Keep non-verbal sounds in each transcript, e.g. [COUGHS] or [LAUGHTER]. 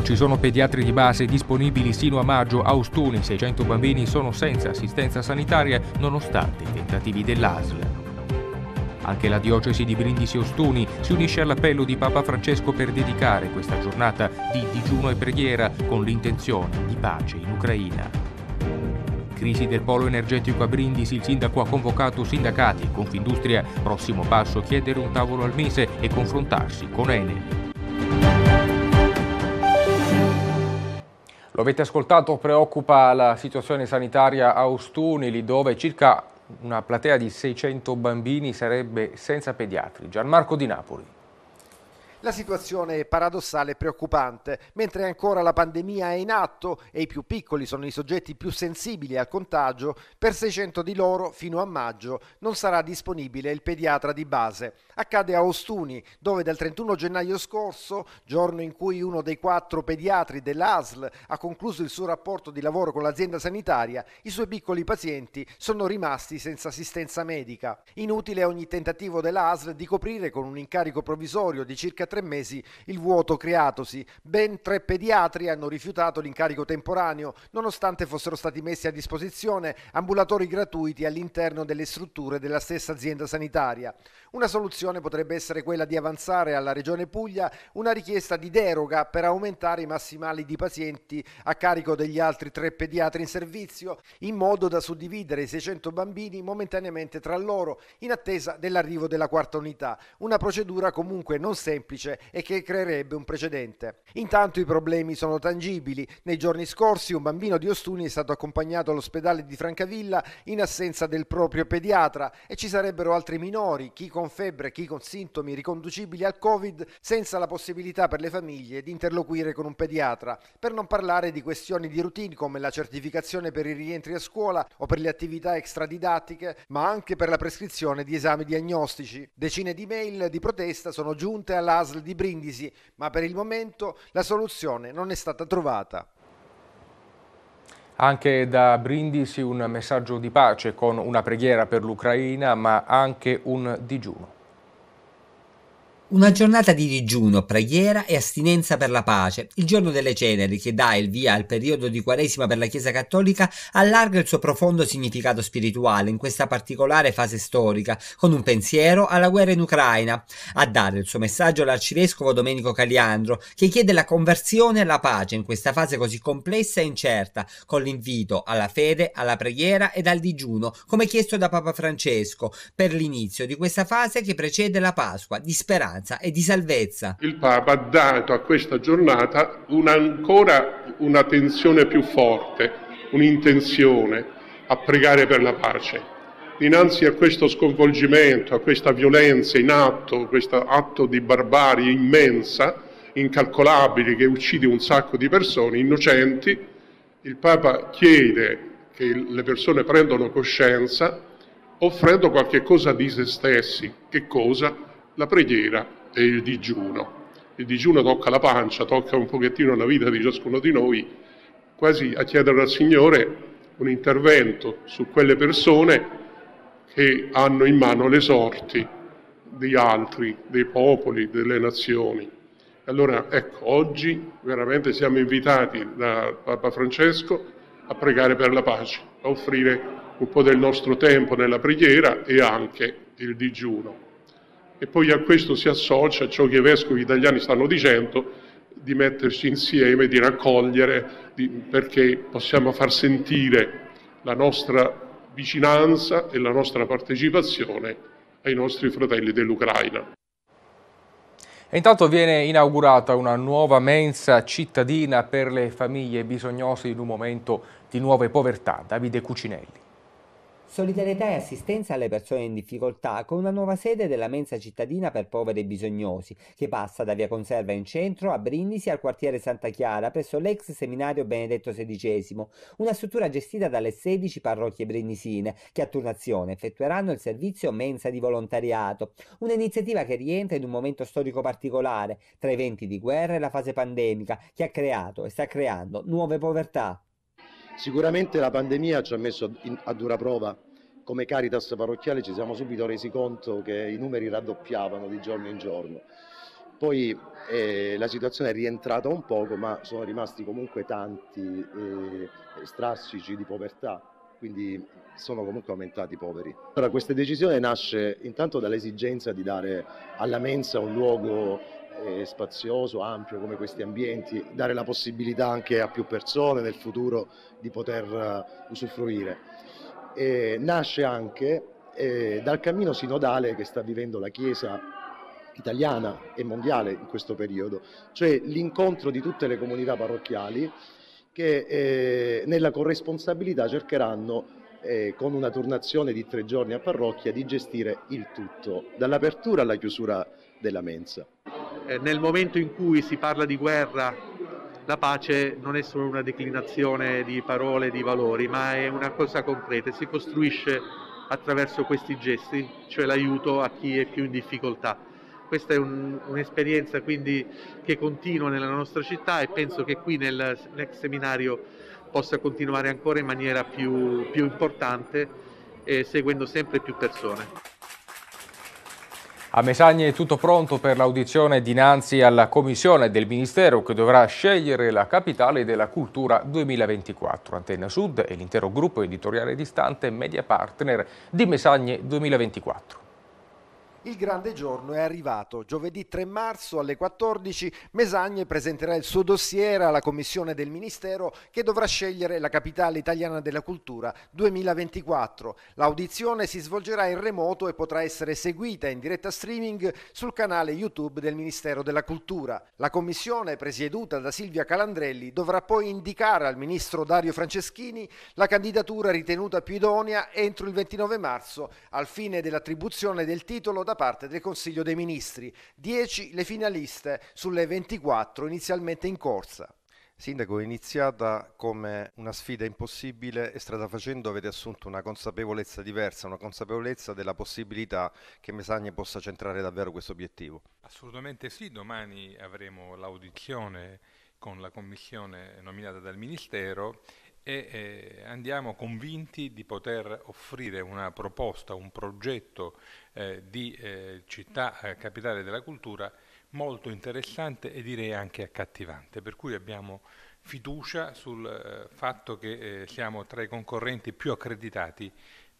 non ci sono pediatri di base disponibili sino a maggio, a Ostuni 600 bambini sono senza assistenza sanitaria nonostante i tentativi dell'ASL. Anche la diocesi di Brindisi Ostuni si unisce all'appello di Papa Francesco per dedicare questa giornata di digiuno e preghiera con l'intenzione di pace in Ucraina crisi del polo energetico a Brindisi, il sindaco ha convocato sindacati e Confindustria. Prossimo passo chiedere un tavolo al mese e confrontarsi con Enel. Lo avete ascoltato, preoccupa la situazione sanitaria a Ostunili dove circa una platea di 600 bambini sarebbe senza pediatri. Gianmarco Di Napoli. La situazione è paradossale e preoccupante. Mentre ancora la pandemia è in atto e i più piccoli sono i soggetti più sensibili al contagio, per 600 di loro fino a maggio non sarà disponibile il pediatra di base. Accade a Ostuni, dove dal 31 gennaio scorso, giorno in cui uno dei quattro pediatri dell'ASL ha concluso il suo rapporto di lavoro con l'azienda sanitaria, i suoi piccoli pazienti sono rimasti senza assistenza medica. Inutile ogni tentativo dell'ASL di coprire con un incarico provvisorio di circa tre mesi il vuoto creatosi. Ben tre pediatri hanno rifiutato l'incarico temporaneo, nonostante fossero stati messi a disposizione ambulatori gratuiti all'interno delle strutture della stessa azienda sanitaria. Una soluzione potrebbe essere quella di avanzare alla Regione Puglia una richiesta di deroga per aumentare i massimali di pazienti a carico degli altri tre pediatri in servizio, in modo da suddividere i 600 bambini momentaneamente tra loro, in attesa dell'arrivo della quarta unità. Una procedura comunque non semplice semplice e che creerebbe un precedente. Intanto i problemi sono tangibili. Nei giorni scorsi un bambino di Ostuni è stato accompagnato all'ospedale di Francavilla in assenza del proprio pediatra e ci sarebbero altri minori, chi con febbre, chi con sintomi riconducibili al Covid, senza la possibilità per le famiglie di interloquire con un pediatra, per non parlare di questioni di routine come la certificazione per i rientri a scuola o per le attività extradidattiche, ma anche per la prescrizione di esami diagnostici. Decine di mail di protesta sono giunte all'AS ASL di Brindisi, ma per il momento la soluzione non è stata trovata. Anche da Brindisi un messaggio di pace con una preghiera per l'Ucraina, ma anche un digiuno. Una giornata di digiuno, preghiera e astinenza per la pace. Il giorno delle ceneri, che dà il via al periodo di Quaresima per la Chiesa Cattolica, allarga il suo profondo significato spirituale in questa particolare fase storica, con un pensiero alla guerra in Ucraina. A dare il suo messaggio l'arcivescovo Domenico Caliandro, che chiede la conversione e la pace in questa fase così complessa e incerta, con l'invito alla fede, alla preghiera ed al digiuno, come chiesto da Papa Francesco, per l'inizio di questa fase che precede la Pasqua, di speranza speranza e di salvezza. Il Papa ha dato a questa giornata un ancora una tensione più forte, un'intenzione a pregare per la pace. Dinanzi a questo sconvolgimento, a questa violenza in atto, questo atto di barbarie immensa, incalcolabile, che uccide un sacco di persone innocenti, il Papa chiede che le persone prendano coscienza offrendo qualche cosa di se stessi. Che cosa? la preghiera e il digiuno. Il digiuno tocca la pancia, tocca un pochettino la vita di ciascuno di noi, quasi a chiedere al Signore un intervento su quelle persone che hanno in mano le sorti di altri, dei popoli, delle nazioni. Allora, ecco, oggi veramente siamo invitati da Papa Francesco a pregare per la pace, a offrire un po' del nostro tempo nella preghiera e anche il digiuno e poi a questo si associa ciò che i vescovi italiani stanno dicendo, di mettersi insieme, di raccogliere, di, perché possiamo far sentire la nostra vicinanza e la nostra partecipazione ai nostri fratelli dell'Ucraina. E intanto viene inaugurata una nuova mensa cittadina per le famiglie bisognose in un momento di nuove povertà. Davide Cucinelli. Solidarietà e assistenza alle persone in difficoltà con una nuova sede della mensa cittadina per poveri e bisognosi che passa da via Conserva in centro a Brindisi al quartiere Santa Chiara presso l'ex seminario Benedetto XVI, una struttura gestita dalle 16 parrocchie brindisine che a turnazione effettueranno il servizio mensa di volontariato, un'iniziativa che rientra in un momento storico particolare tra eventi di guerra e la fase pandemica che ha creato e sta creando nuove povertà. Sicuramente la pandemia ci ha messo a dura prova, come Caritas parrocchiale ci siamo subito resi conto che i numeri raddoppiavano di giorno in giorno. Poi eh, la situazione è rientrata un poco, ma sono rimasti comunque tanti eh, strascici di povertà, quindi sono comunque aumentati i poveri. Allora, questa decisione nasce intanto dall'esigenza di dare alla mensa un luogo eh, spazioso, ampio come questi ambienti, dare la possibilità anche a più persone nel futuro di poter eh, usufruire. E nasce anche eh, dal cammino sinodale che sta vivendo la Chiesa italiana e mondiale in questo periodo, cioè l'incontro di tutte le comunità parrocchiali che eh, nella corresponsabilità cercheranno eh, con una turnazione di tre giorni a parrocchia di gestire il tutto, dall'apertura alla chiusura della mensa. Eh, nel momento in cui si parla di guerra, la pace non è solo una declinazione di parole, di valori, ma è una cosa concreta, e si costruisce attraverso questi gesti, cioè l'aiuto a chi è più in difficoltà. Questa è un, un'esperienza quindi che continua nella nostra città e penso che qui nel next seminario possa continuare ancora in maniera più, più importante, eh, seguendo sempre più persone. A Mesagne è tutto pronto per l'audizione dinanzi alla commissione del Ministero che dovrà scegliere la capitale della cultura 2024. Antenna Sud e l'intero gruppo editoriale distante media partner di Mesagne 2024. Il grande giorno è arrivato. Giovedì 3 marzo alle 14 Mesagne presenterà il suo dossier alla commissione del Ministero che dovrà scegliere la capitale italiana della cultura 2024. L'audizione si svolgerà in remoto e potrà essere seguita in diretta streaming sul canale YouTube del Ministero della Cultura. La commissione, presieduta da Silvia Calandrelli, dovrà poi indicare al ministro Dario Franceschini la candidatura ritenuta più idonea entro il 29 marzo al fine dell'attribuzione del titolo da parte del Consiglio dei Ministri, 10 le finaliste sulle 24 inizialmente in corsa. Sindaco, è iniziata come una sfida impossibile e strada facendo avete assunto una consapevolezza diversa, una consapevolezza della possibilità che Mesagne possa centrare davvero questo obiettivo. Assolutamente sì, domani avremo l'audizione con la commissione nominata dal Ministero e eh, andiamo convinti di poter offrire una proposta, un progetto eh, di eh, città eh, capitale della cultura molto interessante e direi anche accattivante, per cui abbiamo fiducia sul eh, fatto che eh, siamo tra i concorrenti più accreditati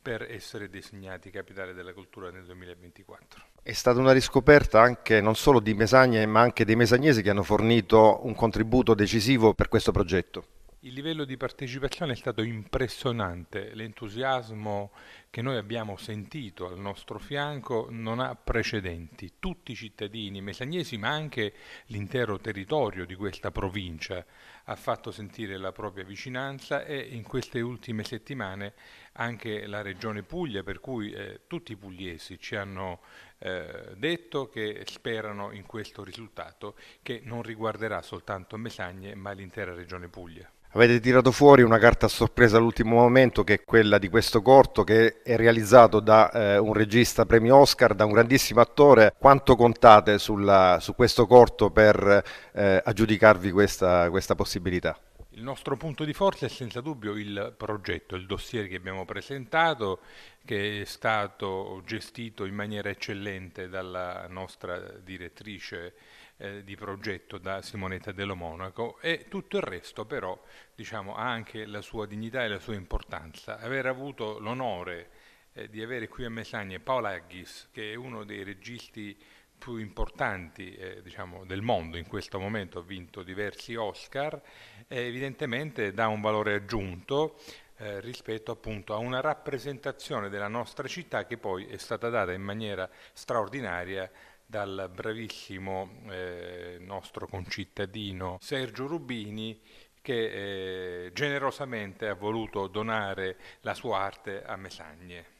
per essere designati capitale della cultura nel 2024. È stata una riscoperta anche non solo di Mesagne ma anche dei mesagnesi che hanno fornito un contributo decisivo per questo progetto. Il livello di partecipazione è stato impressionante, l'entusiasmo che noi abbiamo sentito al nostro fianco non ha precedenti. Tutti i cittadini mesagnesi, ma anche l'intero territorio di questa provincia, ha fatto sentire la propria vicinanza e in queste ultime settimane anche la Regione Puglia, per cui eh, tutti i pugliesi ci hanno eh, detto che sperano in questo risultato che non riguarderà soltanto Mesagne ma l'intera Regione Puglia. Avete tirato fuori una carta a sorpresa all'ultimo momento che è quella di questo corto che è realizzato da eh, un regista premio Oscar, da un grandissimo attore. Quanto contate sulla, su questo corto per eh, aggiudicarvi questa, questa possibilità? possibilità? Il nostro punto di forza è senza dubbio il progetto, il dossier che abbiamo presentato, che è stato gestito in maniera eccellente dalla nostra direttrice eh, di progetto, da Simonetta Dello Monaco, e tutto il resto però diciamo, ha anche la sua dignità e la sua importanza. Aver avuto l'onore eh, di avere qui a Messagne Paola Aghis, che è uno dei registi più importanti eh, diciamo, del mondo in questo momento, ha vinto diversi Oscar, eh, evidentemente dà un valore aggiunto eh, rispetto appunto a una rappresentazione della nostra città che poi è stata data in maniera straordinaria dal bravissimo eh, nostro concittadino Sergio Rubini che eh, generosamente ha voluto donare la sua arte a Mesagne.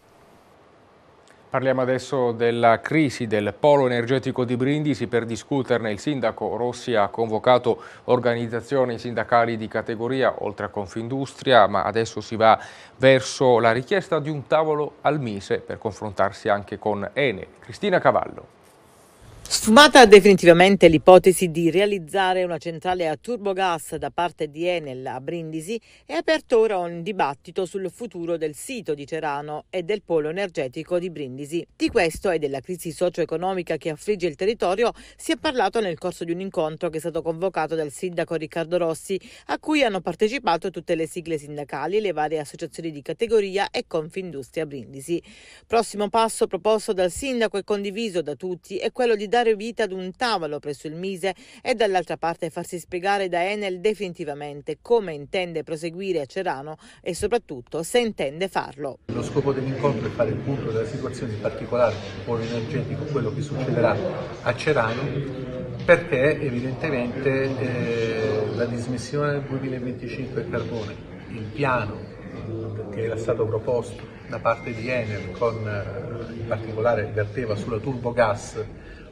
Parliamo adesso della crisi del polo energetico di Brindisi. Per discuterne il sindaco Rossi ha convocato organizzazioni sindacali di categoria oltre a Confindustria, ma adesso si va verso la richiesta di un tavolo al Mise per confrontarsi anche con Ene. Cristina Cavallo. Sfumata definitivamente l'ipotesi di realizzare una centrale a turbogas da parte di Enel a Brindisi, è aperto ora un dibattito sul futuro del sito di Cerano e del polo energetico di Brindisi. Di questo e della crisi socio-economica che affligge il territorio si è parlato nel corso di un incontro che è stato convocato dal sindaco Riccardo Rossi, a cui hanno partecipato tutte le sigle sindacali, le varie associazioni di categoria e Confindustria Brindisi. Prossimo passo proposto dal sindaco e condiviso da tutti è quello di dare dare vita ad un tavolo presso il Mise e dall'altra parte farsi spiegare da Enel definitivamente come intende proseguire a Cerano e soprattutto se intende farlo. Lo scopo dell'incontro è fare il punto della situazione in particolare polo energetico, quello che succederà a Cerano perché evidentemente eh, la dismissione del 2025 del carbone, il piano che era stato proposto da parte di Enel, con, eh, in particolare verteva sulla turbogas,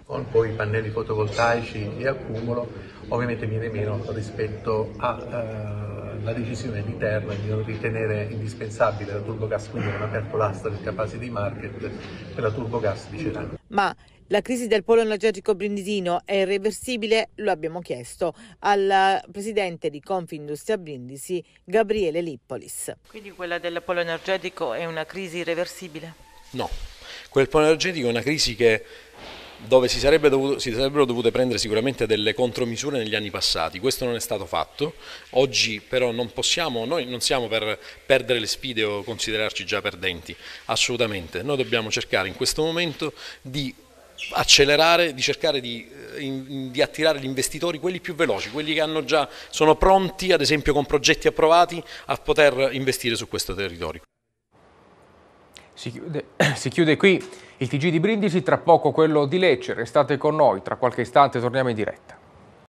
con poi pannelli fotovoltaici e accumulo, ovviamente viene meno rispetto alla eh, decisione di Terra di non ritenere indispensabile la turbogas quindi comune aperto l'asta del capacity market per la turbogas di Cerano. Ma la crisi del polo energetico brindisino è irreversibile? Lo abbiamo chiesto al presidente di Confindustria Brindisi, Gabriele Lippolis. Quindi quella del polo energetico è una crisi irreversibile? No, quel polo energetico è una crisi che dove si, sarebbe dovuto, si, sarebbero dovute prendere sicuramente delle contromisure negli anni passati, questo non è stato fatto, oggi però non possiamo, noi non siamo per perdere le sfide o considerarci già perdenti, assolutamente, noi dobbiamo cercare in questo momento di accelerare, di cercare di, eh, di, attirare gli investitori, quelli più veloci, quelli che hanno già, sono pronti ad esempio con progetti approvati a poter investire su questo territorio. Si chiude, [COUGHS] si chiude, qui il TG di Brindisi, tra poco quello di Lecce. Restate con noi, tra qualche istante torniamo in diretta.